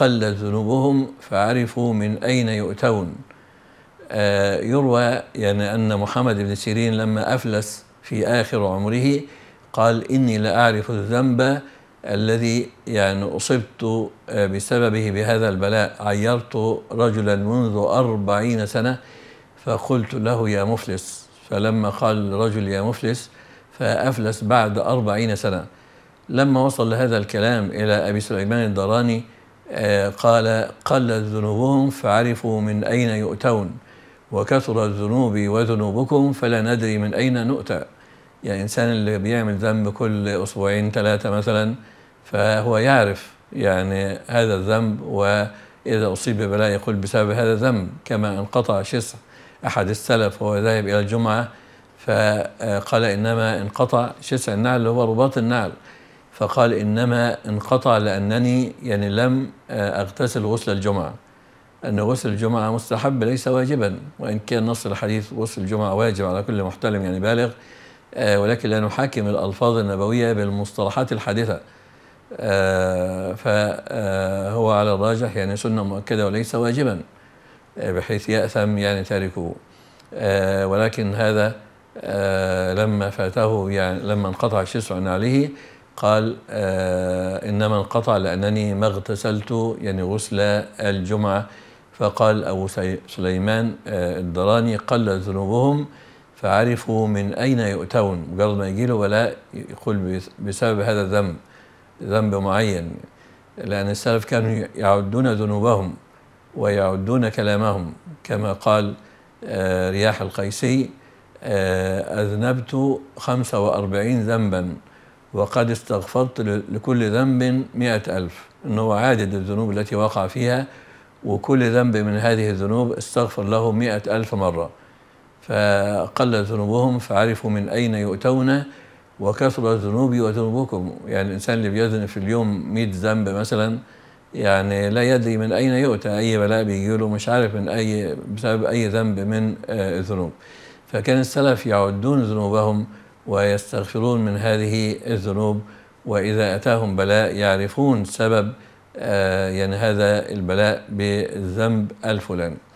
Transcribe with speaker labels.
Speaker 1: قلت ذنوبهم فعرفوا من أين يؤتون آه، يروى يعني أن محمد بن سيرين لما أفلس في آخر عمره قال إني لأعرف الذنب الذي يعني أصبت آه، بسببه بهذا البلاء عيرت رجلا منذ أربعين سنة فقلت له يا مفلس فلما قال الرجل يا مفلس فأفلس بعد أربعين سنة لما وصل هذا الكلام إلى أبي سليمان الدراني قال قلت ذنوبهم فعرفوا من أين يؤتون وكثرت ذنوبي وذنوبكم فلا ندري من أين نؤتى يعني الإنسان اللي بيعمل ذنب كل أسبوعين ثلاثة مثلا فهو يعرف يعني هذا الذنب وإذا أصيب ببلاء يقول بسبب هذا الذنب كما انقطع شسع أحد السلف وهو ذاهب إلى الجمعة فقال إنما انقطع شسع النعل هو رباط النعل فقال إنما انقطع لأنني يعني لم آه، أغتسل غسل الجمعة أن غسل الجمعة مستحب ليس واجبا وإن كان نص الحديث غسل الجمعة واجب على كل محتلم يعني بالغ آه، ولكن لا نحاكم الألفاظ النبوية بالمصطلحات الحادثة آه، فهو على الراجح يعني سنة مؤكدة وليس واجبا بحيث يأثم يعني تاركه ولكن هذا لما فاته يعني لما انقطع الشسع عن عليه قال آه إنما انقطع لأنني ما اغتسلت يعني غسل الجمعة فقال أبو سليمان آه الدراني قل ذنوبهم فعرفوا من أين يؤتون مجرد ما يجي له ولا يقول بسبب هذا الذنب ذنب معين لأن السلف كانوا يعدون ذنوبهم ويعدون كلامهم كما قال آه رياح القيسي آه، أذنبت 45 ذنبا وقد استغفرت لكل ذنب مئة ألف إنه هو عادد الذنوب التي وقع فيها وكل ذنب من هذه الذنوب استغفر له مئة ألف مرة فقل ذنوبهم فعرفوا من أين يؤتون وكثرت ذنوبي وذنوبكم يعني الإنسان اللي بيذنب في اليوم 100 ذنب مثلا يعني لا يدري من أين يؤتى أي بلاء بيجي له مش عارف من أي بسبب أي ذنب من آه، الذنوب فكان السلف يعدون ذنوبهم ويستغفرون من هذه الذنوب وإذا أتاهم بلاء يعرفون سبب آه، يعني هذا البلاء بالذنب الفلاني